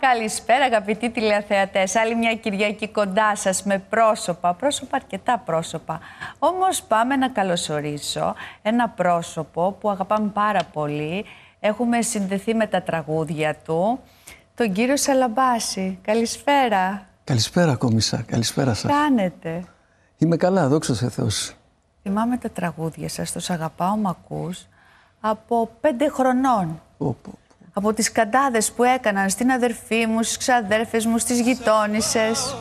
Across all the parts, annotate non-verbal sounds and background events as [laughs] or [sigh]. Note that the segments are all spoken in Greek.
Καλησπέρα αγαπητοί τηλεθεατές. Άλλη μια Κυριακή κοντά σας με πρόσωπα, πρόσωπα αρκετά πρόσωπα. Όμως πάμε να καλωσορίσω ένα πρόσωπο που αγαπάμε πάρα πολύ. Έχουμε συνδεθεί με τα τραγούδια του, τον κύριο Σαλαμπάση. Καλησπέρα. Καλησπέρα κόμισα, καλησπέρα σας. Κάνετε. Είμαι καλά, δόξα σε Θεός. Θυμάμαι τα τραγούδια σας, τους αγαπάω, μακούς, από πέντε χρονών. Οπό από τις κατάδες που έκαναν στην αδερφή μου, στις ξαδέρφες μου, στις γειτόνισσες.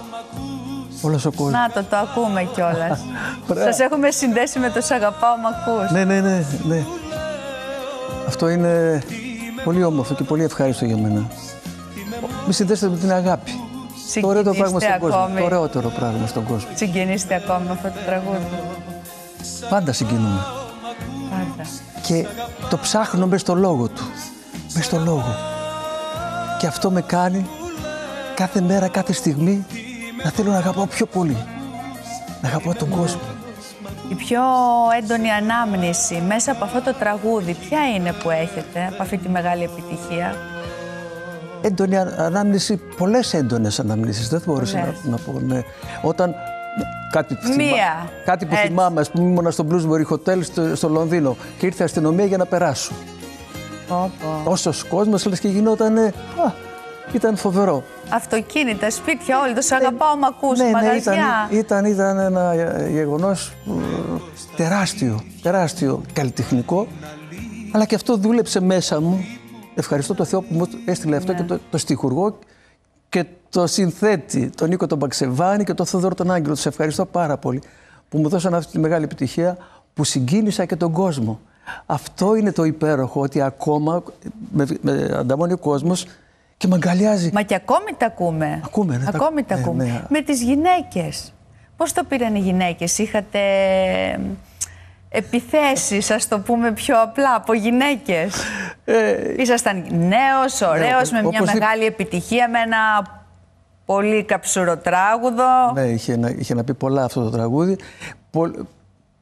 Όλος ο κόσμος. Να το, το ακούμε κιόλας. [laughs] Σας έχουμε συνδέσει με το «Σ' αγαπάω, Ναι, ναι, ναι, ναι. Αυτό είναι πολύ όμορφο και πολύ ευχάριστο για μένα. Μη συνδέσετε με την αγάπη. Το ωραίο το πράγμα στον κόσμο. Το ωραιότερο πράγμα στον κόσμο. Συγκινήστε ακόμη με αυτό το τραγούδι. Πάντα συγκινούμε. Πάντα. Και το ψάχνουμε στο λόγο του μες στο λόγο. Και αυτό με κάνει κάθε μέρα, κάθε στιγμή να θέλω να αγαπάω πιο πολύ. Να αγαπάω τον κόσμο. Η πιο έντονη ανάμνηση μέσα από αυτό το τραγούδι, ποια είναι που έχετε από αυτή τη μεγάλη επιτυχία. Έντονη ανάμνηση, πολλές έντονες αναμνήσεις, δεν θα μπορούσα να, πω. Ναι. Όταν Κάτι που, θυμά... Κάτι που θυμάμαι, ας πούμε, ήμουν στο Bluesbury Hotel στο, Λονδίνο και ήρθε η αστυνομία για να περάσω. Όσο κόσμος, λες και γινότανε. Ήταν φοβερό. Αυτοκίνητα, σπίτια, όλοι. Του ε, αγαπάω, μ' ακούς, ναι, ναι ήταν, ήταν, ένα γεγονός τεράστιο, τεράστιο καλλιτεχνικό. Αλλά και αυτό δούλεψε μέσα μου. Ευχαριστώ τον Θεό που μου έστειλε αυτό και ναι. το, το και το συνθέτη, τον Νίκο τον Παξεβάνη και τον Θεόδωρο τον Άγγελο. Τους ευχαριστώ πάρα πολύ που μου δώσαν αυτή τη μεγάλη επιτυχία που συγκίνησα και τον κόσμο. Αυτό είναι το υπέροχο, ότι ακόμα με, με ανταμώνει ο κόσμος και με αγκαλιάζει. Μα και ακόμη τα ακούμε. Ακούμε, ναι. Ακόμη τα, ναι, ακούμε. Ναι. Με τις γυναίκες. Πώς το πήραν οι γυναίκες, είχατε επιθέσεις, ας το πούμε πιο απλά, από γυναίκες. Ε, Ήσασταν νέος, ναι, ωραίος, με μια μεγάλη επιτυχία, με ένα πολύ καψουροτράγουδο. Ναι, είχε να, είχε να πει πολλά αυτό το τραγούδι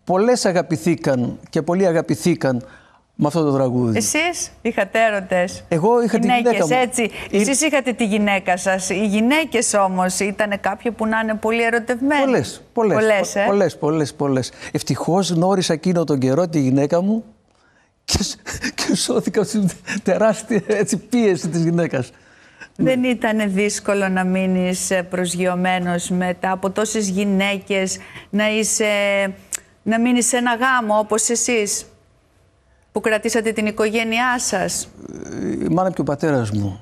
πολλές αγαπηθήκαν και πολλοί αγαπηθήκαν με αυτό το τραγούδι. Εσείς είχατε έρωτες. Εγώ είχα την τη γυναίκα μου. έτσι. Ε... Εσείς είχατε τη γυναίκα σας. Οι γυναίκες όμως ήταν κάποιοι που να είναι πολύ ερωτευμένοι. Πολλές, πολλές. Πολλές, ε? πολλές, πολλές. Ευτυχώς γνώρισα εκείνο τον καιρό τη γυναίκα μου και, και σώθηκα από την τεράστια έτσι, πίεση της γυναίκας. Ναι. Δεν ναι. ήταν δύσκολο να μείνεις ε, προσγειωμένος μετά από τόσες γυναίκες, να είσαι να μείνει σε ένα γάμο όπως εσείς που κρατήσατε την οικογένειά σας. Ε, η μάνα και ο πατέρας μου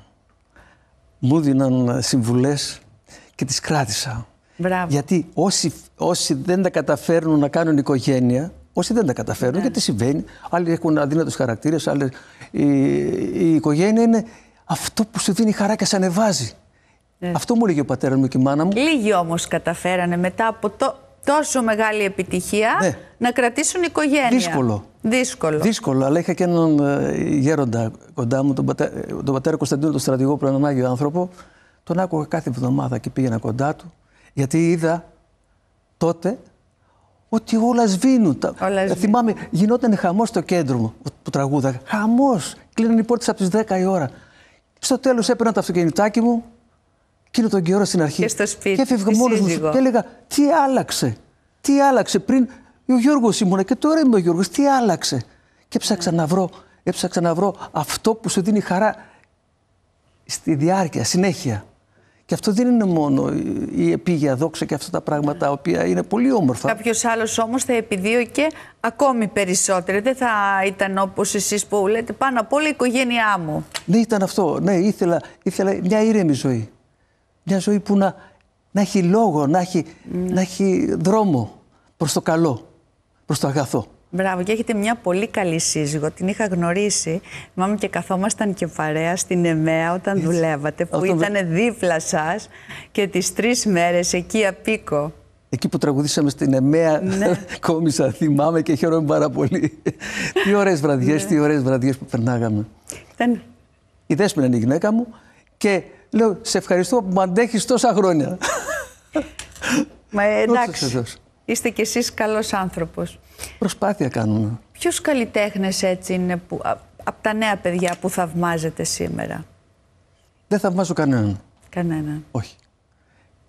μου δίναν συμβουλές και τις κράτησα. Μπράβο. Γιατί όσοι, όσοι δεν τα καταφέρνουν να κάνουν οικογένεια, όσοι δεν τα καταφέρνουν, ναι. γιατί συμβαίνει, άλλοι έχουν αδύνατους χαρακτήρες, άλλοι... Η, οικογένεια είναι αυτό που σου δίνει χαρά και σε ανεβάζει. Ναι. Αυτό μου έλεγε ο πατέρας μου και η μάνα μου. Λίγοι όμως καταφέρανε μετά από το, τόσο μεγάλη επιτυχία ναι. να κρατήσουν οικογένεια. Δύσκολο. Δύσκολο. Δύσκολο, αλλά είχα και έναν ε, γέροντα κοντά μου, τον, πατέ, τον πατέρα Κωνσταντίνο, τον στρατηγό που έναν άγιο άνθρωπο. Τον άκουγα κάθε εβδομάδα και πήγαινα κοντά του, γιατί είδα τότε ότι όλα σβήνουν. Όλα ε, Θυμάμαι, γινόταν χαμός στο κέντρο μου που τραγούδα. Χαμός! Κλείνουν οι πόρτες από τις 10 η ώρα. Στο τέλος έπαιρνα το αυτοκινητάκι μου, εκείνο τον καιρό στην αρχή. Και στο σπίτι. έφευγα μόνος μου και έλεγα Τι άλλαξε. Τι άλλαξε. Πριν ο Γιώργος ήμουνα και τώρα είμαι ο Γιώργος. Τι άλλαξε. Και να βρω, έψαξα να βρω αυτό που σου δίνει χαρά στη διάρκεια, συνέχεια. Και αυτό δεν είναι μόνο η επίγεια δόξα και αυτά τα πράγματα, τα οποία είναι πολύ όμορφα. Κάποιος άλλος όμως θα επιδίωκε ακόμη περισσότερο. Δεν θα ήταν όπως εσείς που λέτε, πάνω απ' όλα η οικογένειά μου. Ναι, ήταν αυτό. Ναι, ήθελα, ήθελα μια ήρεμη ζωή μια ζωή που να, να έχει λόγο, να έχει, ναι. να έχει δρόμο προς το καλό, προς το αγαθό. Μπράβο, και έχετε μια πολύ καλή σύζυγο. Την είχα γνωρίσει. Θυμάμαι και καθόμασταν και παρέα στην ΕΜΕΑ όταν δουλεύατε, που ήταν δίπλα σας και τις τρεις μέρες εκεί απίκο. Εκεί που τραγουδήσαμε στην ΕΜΕΑ, ναι. [laughs] κόμισα, θυμάμαι και χαίρομαι πάρα πολύ. [laughs] τι ωραίες βραδιές, ναι. τι ωραίες βραδιές που περνάγαμε. Ήταν... Η δέσμη είναι η γυναίκα μου και Λέω, σε ευχαριστώ που με αντέχεις τόσα χρόνια. Μα εντάξει. Είστε κι εσείς καλός άνθρωπος. Προσπάθεια κάνουμε. Ποιους καλλιτέχνες έτσι είναι που, από τα νέα παιδιά που θαυμάζετε σήμερα. Δεν θαυμάζω κανέναν. Κανέναν. Όχι.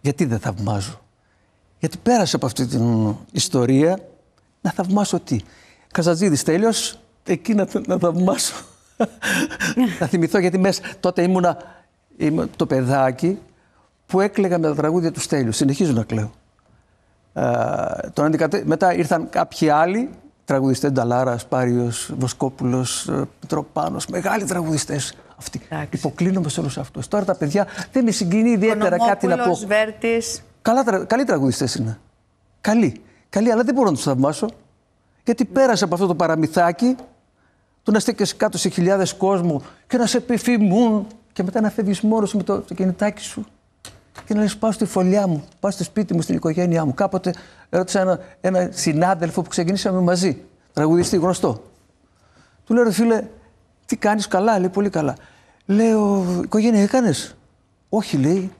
Γιατί δεν θαυμάζω. Γιατί πέρασε από αυτή την ιστορία να θαυμάσω τι. Καζατζίδης τέλειος, εκεί να, να θαυμάσω. [laughs] να θυμηθώ γιατί μέσα τότε ήμουνα είμαι το παιδάκι που έκλαιγα με τα τραγούδια του Στέλιου. Συνεχίζω να κλαίω. Ε, τον Μετά ήρθαν κάποιοι άλλοι τραγουδιστές, Νταλάρας, Πάριος, Βοσκόπουλος, ε, Πετροπάνος, μεγάλοι τραγουδιστές αυτοί. Υποκλίνομαι σε όλους αυτούς. Τώρα τα παιδιά δεν με συγκινεί ιδιαίτερα κάτι να πω. Βέρτης. Καλά, καλοί τραγουδιστές είναι. Καλοί. Καλοί, αλλά δεν μπορώ να τους θαυμάσω. Γιατί πέρασε από αυτό το παραμυθάκι του να στέκεσαι κάτω σε χιλιάδες κόσμου και να σε επιφημούν και μετά να φεύγεις μόνος με το, το κινητάκι σου και να λες: Πάω στη φωλιά μου, πάω στο σπίτι μου, στην οικογένειά μου. Κάποτε ρώτησα ένα, ένα συνάδελφο που ξεκινήσαμε μαζί, τραγουδιστή γνωστό. Του λέω: Φίλε, τι κάνεις καλά, λέει πολύ καλά. Λέω: Οικογένεια έκανες. Όχι, λέει.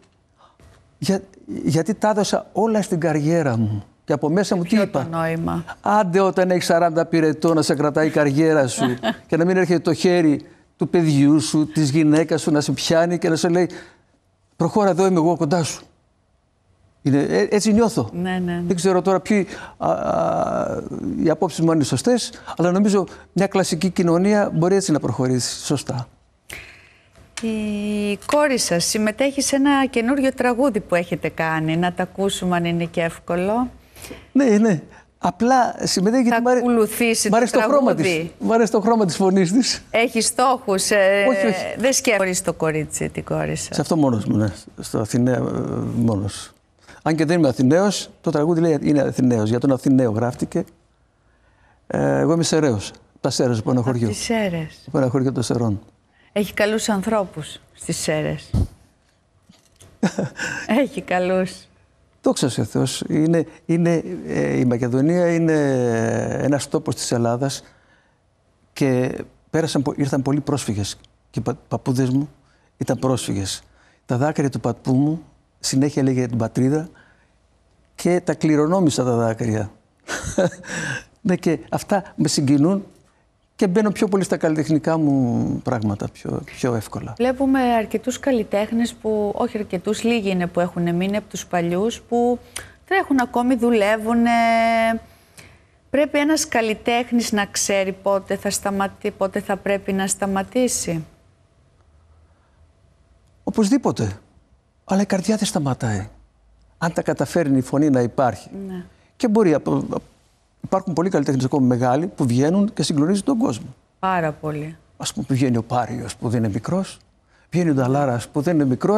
Για, γιατί τα έδωσα όλα στην καριέρα μου. Και από μέσα μου τι είπα. νόημα. Άντε όταν έχεις 40 πυρετό να σε κρατάει η καριέρα σου [laughs] και να μην έρχεται το χέρι του παιδιού σου, της γυναίκας σου να σε πιάνει και να σε λέει Προχώρα εδώ, είμαι εγώ κοντά σου. Είναι, ε, έτσι νιώθω. Ναι, ναι, ναι, Δεν ξέρω τώρα ποιοι α, α, οι απόψεις μου είναι σωστές, αλλά νομίζω μια κλασική κοινωνία μπορεί έτσι να προχωρήσει σωστά. Η κόρη σας συμμετέχει σε ένα καινούριο τραγούδι που έχετε κάνει. Να τα ακούσουμε αν είναι και εύκολο. Ναι, ναι. Απλά συμμετέχει γιατί μ' αρέσει, το χρώμα της. Μ' αρέσει το χρώμα της φωνής της. Έχει στόχους. Ε, όχι, όχι. Δεν σκέφτεσαι το κορίτσι, την κόρησα. Σε αυτό μόνος μου, ναι. Στο Αθηναίο ε, μόνος. Αν και δεν είμαι Αθηναίος, το τραγούδι λέει είναι Αθηναίος. Για τον Αθηναίο γράφτηκε. Ε, εγώ είμαι Σεραίος. Τα Σέρες από ένα χωριό. Τις Από ένα χωριό των Σερών. Έχει καλούς ανθρώπους στις Σέρες. [laughs] Έχει καλούς. Δόξα σε Θεός, είναι, είναι, ε, η Μακεδονία είναι ένας τόπος της Ελλάδας και πέρασαν, ήρθαν πολλοί πρόσφυγες και οι πα, παππούδες μου ήταν πρόσφυγες. Τα δάκρυα του παππού μου συνέχεια λέγε την πατρίδα και τα κληρονόμησα τα δάκρυα. [laughs] ναι, και αυτά με συγκινούν και μπαίνω πιο πολύ στα καλλιτεχνικά μου πράγματα πιο, πιο εύκολα. Βλέπουμε αρκετούς καλλιτέχνες που, όχι αρκετούς, λίγοι είναι που έχουν μείνει από τους παλιούς, που τρέχουν ακόμη, δουλεύουν. Πρέπει ένας καλλιτέχνης να ξέρει πότε θα σταματεί, πότε θα πρέπει να σταματήσει. Οπωσδήποτε. Αλλά η καρδιά δεν σταματάει. Αν τα καταφέρνει η φωνή να υπάρχει. Ναι. Και μπορεί από υπάρχουν πολλοί καλλιτέχνες ακόμα μεγάλοι που βγαίνουν και συγκλονίζουν τον κόσμο. Πάρα πολύ. Ας πούμε, βγαίνει ο Πάριος που δεν είναι μικρός, βγαίνει ο Νταλάρας που δεν είναι μικρός.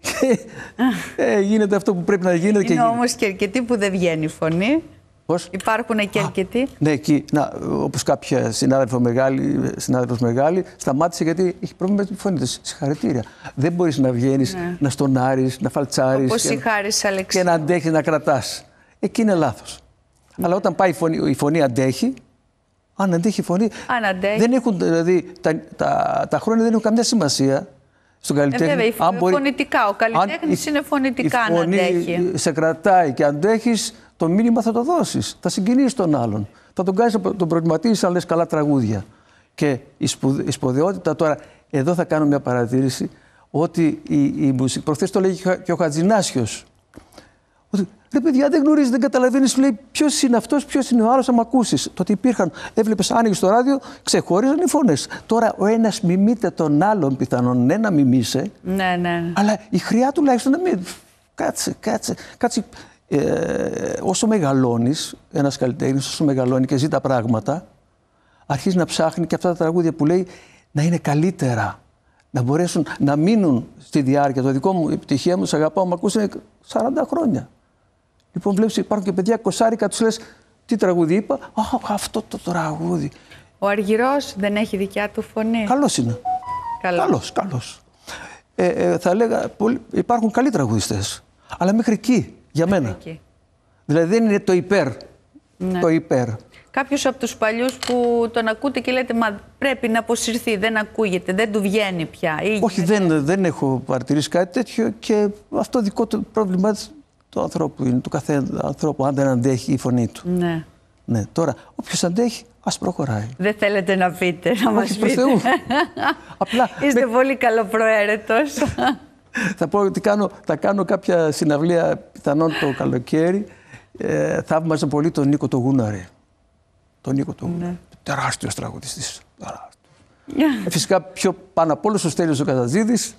Και [laughs] ε, γίνεται αυτό που πρέπει να γίνεται. Είναι όμως και αρκετοί που δεν βγαίνει η φωνή. Πώς? Υπάρχουν και αρκετοί. Ναι, εκεί, να, όπως κάποια συνάδελφο μεγάλη, συνάδελφος μεγάλη, σταμάτησε γιατί έχει πρόβλημα με τη φωνή της. Συγχαρητήρια. Δεν μπορείς να βγαίνεις ναι. να στονάρεις, να φαλτσάρεις. και, η Και να αντέχεις να κρατάς. Εκεί είναι λάθος. Αλλά όταν πάει η φωνή, η αντέχει, αν αντέχει η φωνή. Αν αντέχει. Δεν έχουν, δηλαδή, τα, τα, τα χρόνια δεν έχουν καμιά σημασία στον καλλιτέχνη. Ε, βέβαια, μπορεί... φωνητικά. Ο καλλιτέχνη είναι φωνητικά η φωνή αν αντέχει. Σε κρατάει και αντέχεις, το μήνυμα θα το δώσεις. Θα συγκινείς τον άλλον. Θα τον κάνεις τον προβληματίσει αν λες καλά τραγούδια. Και η, σπουδαιότητα τώρα, εδώ θα κάνω μια παρατήρηση, ότι η, η μουσική. Προχθές το λέγει και ο Χατζινάσιο. Ρε παιδιά, δεν γνωρίζεις, δεν καταλαβαίνεις, σου λέει ποιος είναι αυτός, ποιος είναι ο άλλος. Αν ακούσει, ότι υπήρχαν, έβλεπες, άνοιγες το ράδιο, ξεχώριζαν οι φωνές. Τώρα ο ένας μιμείται τον άλλον, πιθανόν ναι να μιμήσει. Ναι, ναι. Αλλά η χρειά τουλάχιστον να μην. Κάτσε, κάτσε. κάτσε. Ε, όσο μεγαλώνεις, ένας καλλιτέχνης, όσο μεγαλώνει και ζει τα πράγματα, αρχίζει να ψάχνει και αυτά τα τραγούδια που λέει να είναι καλύτερα. Να μπορέσουν να μείνουν στη διάρκεια. Το δικό μου, η επιτυχία μου, αγαπάω, μου ακούσε 40 χρόνια. Λοιπόν, βλέπεις υπάρχουν και παιδιά κοσάρικα, τους λες τι τραγούδι είπα. Α, αυτό το τραγούδι. Ο Αργυρός δεν έχει δικιά του φωνή. Καλός είναι. Καλός, καλός. Ε, ε, θα λέγα, υπάρχουν καλοί τραγουδιστές. Αλλά μέχρι εκεί, για μένα. Εκεί. Δηλαδή δεν είναι το υπέρ. Ναι. Το υπέρ. Κάποιος από τους παλιούς που τον ακούτε και λέτε Μα πρέπει να αποσυρθεί, δεν ακούγεται, δεν του βγαίνει πια. Όχι, δεν, δεν έχω παρατηρήσει κάτι τέτοιο και αυτό δικό του πρόβλημα του ανθρώπου είναι, του κάθε ανθρώπου, αν δεν αντέχει η φωνή του. Ναι. ναι. Τώρα, όποιος αντέχει, ας προχωράει. Δεν θέλετε να πείτε, να μα πείτε. [laughs] Απλά, Είστε με... πολύ καλοπροαίρετος. [laughs] θα πω ότι κάνω, θα κάνω κάποια συναυλία πιθανόν το καλοκαίρι. Ε, θαύμαζα πολύ τον Νίκο το Γούναρε. Τον Νίκο το Γούναρε. Ναι. Τεράστιος τραγουδιστής. Ε, φυσικά πιο πάνω από όλους ο Στέλιος ο Καζαζίδης,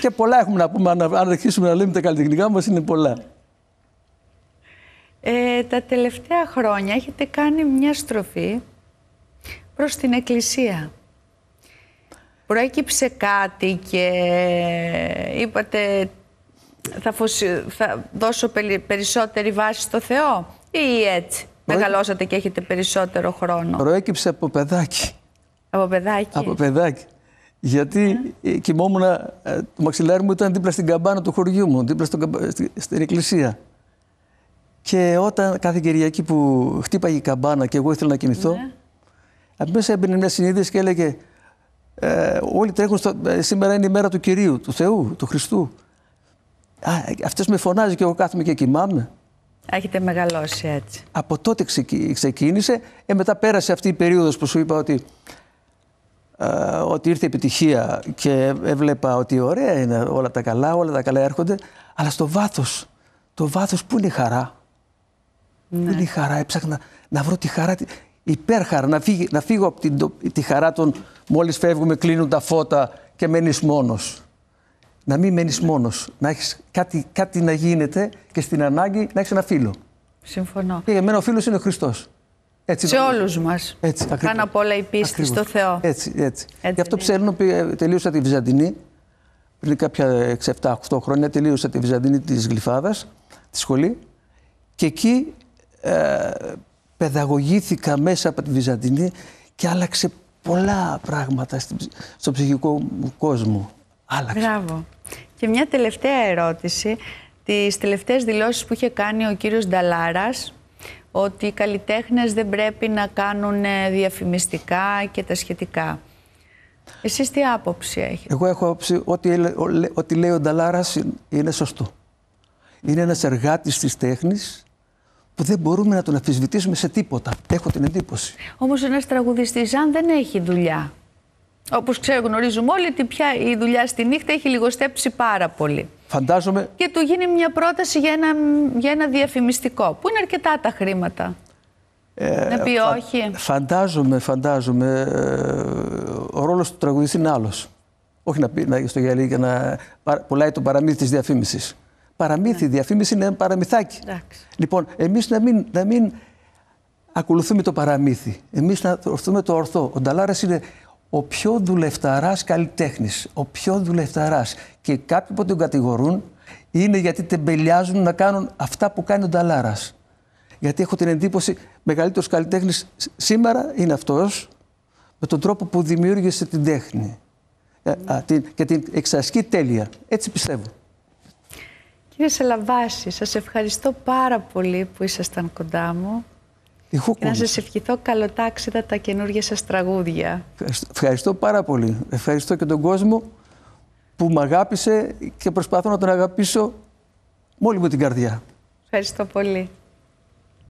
και πολλά έχουμε να πούμε. Αν αρχίσουμε να λέμε τα καλλιτεχνικά μας, είναι πολλά. Ε, τα τελευταία χρόνια έχετε κάνει μια στροφή προς την Εκκλησία. Προέκυψε κάτι και ε, είπατε θα, φωσι... δώσω περισσότερη βάση στο Θεό ή έτσι μεγαλώσατε και έχετε περισσότερο χρόνο. Προέκυψε από παιδάκι. Από παιδάκι. Από παιδάκι. Γιατί yeah. Ναι. Ε, κοιμόμουν, ε, το μαξιλάρι μου ήταν δίπλα στην καμπάνα του χωριού μου, δίπλα στον, στην εκκλησία. Και όταν κάθε Κυριακή που χτύπαγε η καμπάνα και εγώ ήθελα να κοιμηθώ, yeah. Ναι. μέσα έμπαινε μια συνείδηση και έλεγε ε, όλοι τρέχουν, στο, ε, σήμερα είναι η μέρα του Κυρίου, του Θεού, του Χριστού. Α, αυτές με φωνάζει και εγώ κάθομαι και κοιμάμαι. Έχετε μεγαλώσει έτσι. Από τότε ξεκίνησε. Ε, μετά πέρασε αυτή η περίοδος που σου είπα ότι ε, ότι ήρθε επιτυχία και έβλεπα ότι ωραία είναι όλα τα καλά, όλα τα καλά έρχονται, αλλά στο βάθος, το βάθος που είναι η χαρά. Ναι. Πού είναι η χαρά, έψαχνα να βρω τη χαρά, υπέρχαρα, να, να φύγω από τη χαρά των μόλις φεύγουμε κλείνουν τα φώτα και μένεις μόνος. Να μην μένεις ναι. μόνος, να έχεις κάτι, κάτι να γίνεται και στην ανάγκη να έχεις ένα φίλο. Συμφωνώ. Και για μένα ο φίλος είναι ο Χριστός. Έτσι, σε όλους μας. Πάνω απ' όλα η πίστη Ακριβώς. στο Θεό. Έτσι, έτσι. Γι' αυτό ξέρουν ότι ε, τελείωσα τη Βυζαντινή πριν κάποια 6-7-8 χρόνια. Τελείωσα τη Βυζαντινή της Γλυφάδας, τη σχολή. Και εκεί ε, παιδαγωγήθηκα μέσα από τη Βυζαντινή και άλλαξε πολλά πράγματα στον ψυχικό μου κόσμο. Άλλαξε. Μπράβο. Και μια τελευταία ερώτηση. Τις τελευταίες δηλώσεις που είχε κάνει ο κύριος Νταλάρας ότι οι καλλιτέχνες δεν πρέπει να κάνουν ε, διαφημιστικά και τα σχετικά. Εσείς τι άποψη έχετε. Εγώ έχω άποψη ότι ό,τι λέει ο Νταλάρας είναι σωστό. Είναι ένας εργάτης της τέχνης που δεν μπορούμε να τον αφισβητήσουμε σε τίποτα. Έχω την εντύπωση. Όμως ένας τραγουδιστής αν δεν έχει δουλειά. Όπως ξέρω γνωρίζουμε όλοι ότι πια η δουλειά στη νύχτα έχει λιγοστέψει πάρα πολύ. Και του γίνει μια πρόταση για ένα, διαφημιστικό. Πού είναι αρκετά τα χρήματα. Ε, να πει όχι. Φαντάζομαι, φαντάζομαι. Ε, ο ρόλος του τραγουδιστή είναι άλλος. Όχι να πει να στο γυαλί και να πουλάει το παραμύθι της διαφήμισης. Παραμύθι, ναι. διαφήμιση είναι ένα παραμυθάκι. Λοιπόν, εμείς να μην, να μην ακολουθούμε το παραμύθι. Εμείς να ορθούμε το ορθό. Ο Νταλάρας είναι ο πιο δουλευταράς καλλιτέχνης, ο πιο δουλευταράς. Και κάποιοι που τον κατηγορούν είναι γιατί τεμπελιάζουν να κάνουν αυτά που κάνει ο Νταλάρας. Γιατί έχω την εντύπωση, μεγαλύτερος καλλιτέχνης σήμερα είναι αυτός, με τον τρόπο που δημιούργησε την τέχνη. Ε, και την εξασκεί τέλεια. Έτσι πιστεύω. Κύριε Σελαβάση, σας ευχαριστώ πάρα πολύ που ήσασταν κοντά μου να σας ευχηθώ καλοτάξιδα τα καινούργια σας τραγούδια. Ευχαριστώ πάρα πολύ. Ευχαριστώ και τον κόσμο που με αγάπησε και προσπαθώ να τον αγαπήσω με μου την καρδιά. Ευχαριστώ πολύ.